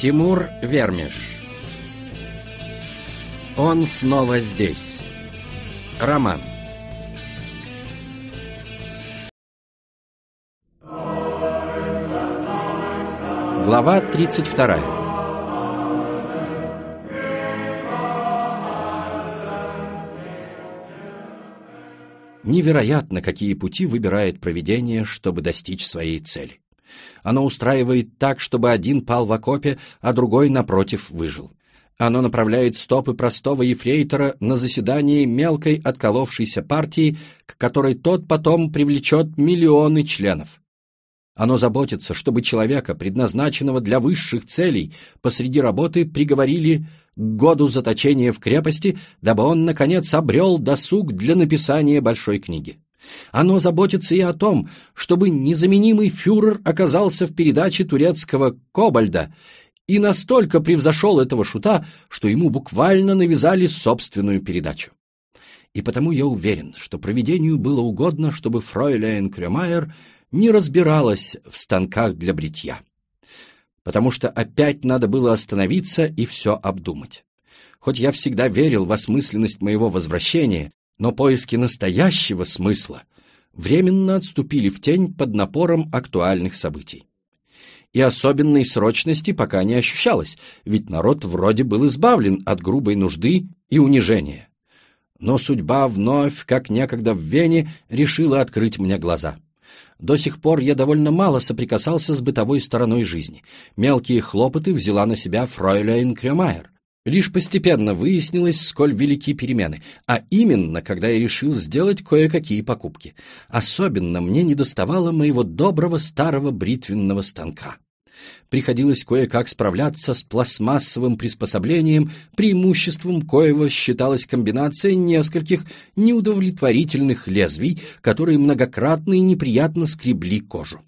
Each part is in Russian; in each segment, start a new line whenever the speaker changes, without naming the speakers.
Тимур Вермиш Он снова здесь Роман Глава 32 Невероятно, какие пути выбирает провидение, чтобы достичь своей цели. Оно устраивает так, чтобы один пал в окопе, а другой, напротив, выжил. Оно направляет стопы простого ефрейтора на заседание мелкой отколовшейся партии, к которой тот потом привлечет миллионы членов. Оно заботится, чтобы человека, предназначенного для высших целей, посреди работы приговорили к году заточения в крепости, дабы он, наконец, обрел досуг для написания большой книги. Оно заботится и о том, чтобы незаменимый фюрер оказался в передаче турецкого «Кобальда» и настолько превзошел этого шута, что ему буквально навязали собственную передачу. И потому я уверен, что проведению было угодно, чтобы фройляйн Крёмайер не разбиралась в станках для бритья. Потому что опять надо было остановиться и все обдумать. Хоть я всегда верил в осмысленность моего возвращения, но поиски настоящего смысла временно отступили в тень под напором актуальных событий. И особенной срочности пока не ощущалось, ведь народ вроде был избавлен от грубой нужды и унижения. Но судьба вновь, как некогда в Вене, решила открыть мне глаза. До сих пор я довольно мало соприкасался с бытовой стороной жизни. Мелкие хлопоты взяла на себя фройляйн Крёмайер. Лишь постепенно выяснилось, сколь велики перемены, а именно, когда я решил сделать кое-какие покупки. Особенно мне недоставало моего доброго старого бритвенного станка. Приходилось кое-как справляться с пластмассовым приспособлением, преимуществом коего считалась комбинация нескольких неудовлетворительных лезвий, которые многократно и неприятно скребли кожу.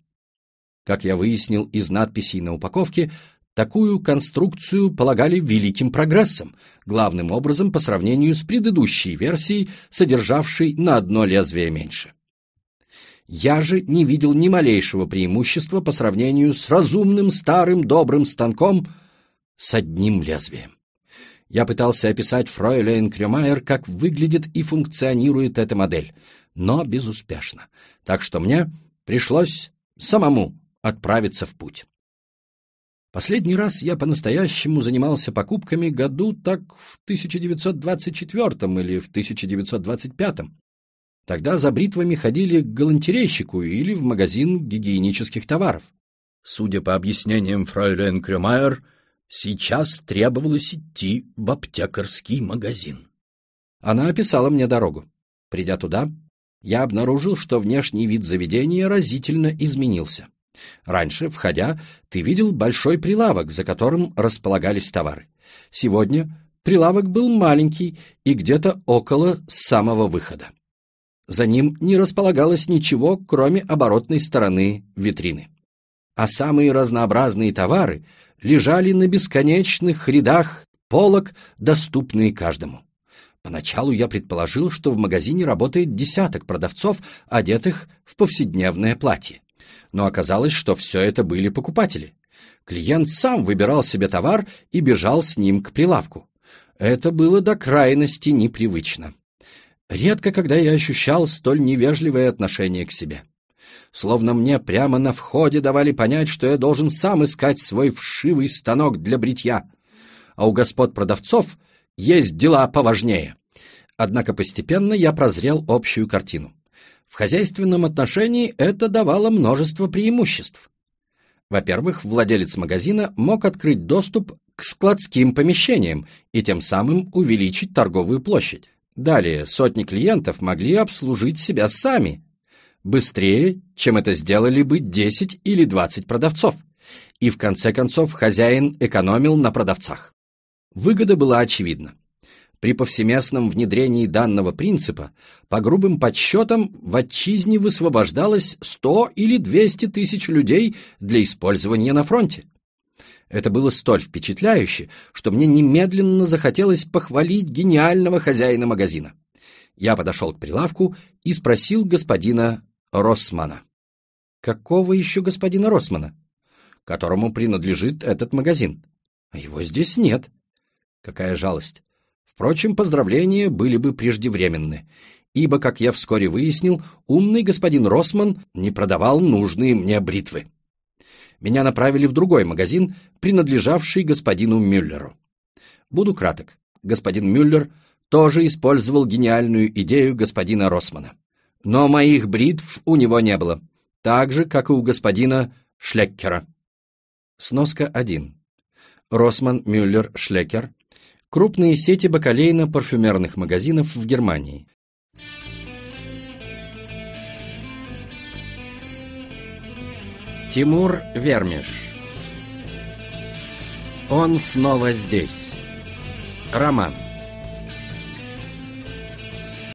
Как я выяснил из надписей на упаковке, Такую конструкцию полагали великим прогрессом, главным образом по сравнению с предыдущей версией, содержавшей на одно лезвие меньше. Я же не видел ни малейшего преимущества по сравнению с разумным старым добрым станком с одним лезвием. Я пытался описать Фройлен Крюмайер, как выглядит и функционирует эта модель, но безуспешно, так что мне пришлось самому отправиться в путь. Последний раз я по-настоящему занимался покупками году так в 1924 или в 1925. Тогда за бритвами ходили к галантерейщику или в магазин гигиенических товаров. Судя по объяснениям фройлен Крюмайер, сейчас требовалось идти в аптекарский магазин. Она описала мне дорогу. Придя туда, я обнаружил, что внешний вид заведения разительно изменился. Раньше, входя, ты видел большой прилавок, за которым располагались товары. Сегодня прилавок был маленький и где-то около самого выхода. За ним не располагалось ничего, кроме оборотной стороны витрины. А самые разнообразные товары лежали на бесконечных рядах полок, доступные каждому. Поначалу я предположил, что в магазине работает десяток продавцов, одетых в повседневное платье. Но оказалось, что все это были покупатели. Клиент сам выбирал себе товар и бежал с ним к прилавку. Это было до крайности непривычно. Редко когда я ощущал столь невежливое отношение к себе. Словно мне прямо на входе давали понять, что я должен сам искать свой вшивый станок для бритья. А у господ продавцов есть дела поважнее. Однако постепенно я прозрел общую картину. В хозяйственном отношении это давало множество преимуществ. Во-первых, владелец магазина мог открыть доступ к складским помещениям и тем самым увеличить торговую площадь. Далее, сотни клиентов могли обслужить себя сами, быстрее, чем это сделали бы 10 или 20 продавцов. И в конце концов хозяин экономил на продавцах. Выгода была очевидна. При повсеместном внедрении данного принципа, по грубым подсчетам, в отчизне высвобождалось 100 или 200 тысяч людей для использования на фронте. Это было столь впечатляюще, что мне немедленно захотелось похвалить гениального хозяина магазина. Я подошел к прилавку и спросил господина Росмана. «Какого еще господина Росмана?» «Которому принадлежит этот магазин». «Его здесь нет». «Какая жалость! Впрочем, поздравления были бы преждевременны, ибо, как я вскоре выяснил, умный господин Росман не продавал нужные мне бритвы. Меня направили в другой магазин, принадлежавший господину Мюллеру. Буду краток. Господин Мюллер тоже использовал гениальную идею господина Росмана. Но моих бритв у него не было, так же, как и у господина Шлеккера. Сноска 1. Росман Мюллер Шлекер крупные сети бакалейно-парфюмерных магазинов в Германии. Тимур Вермиш Он снова здесь. Роман.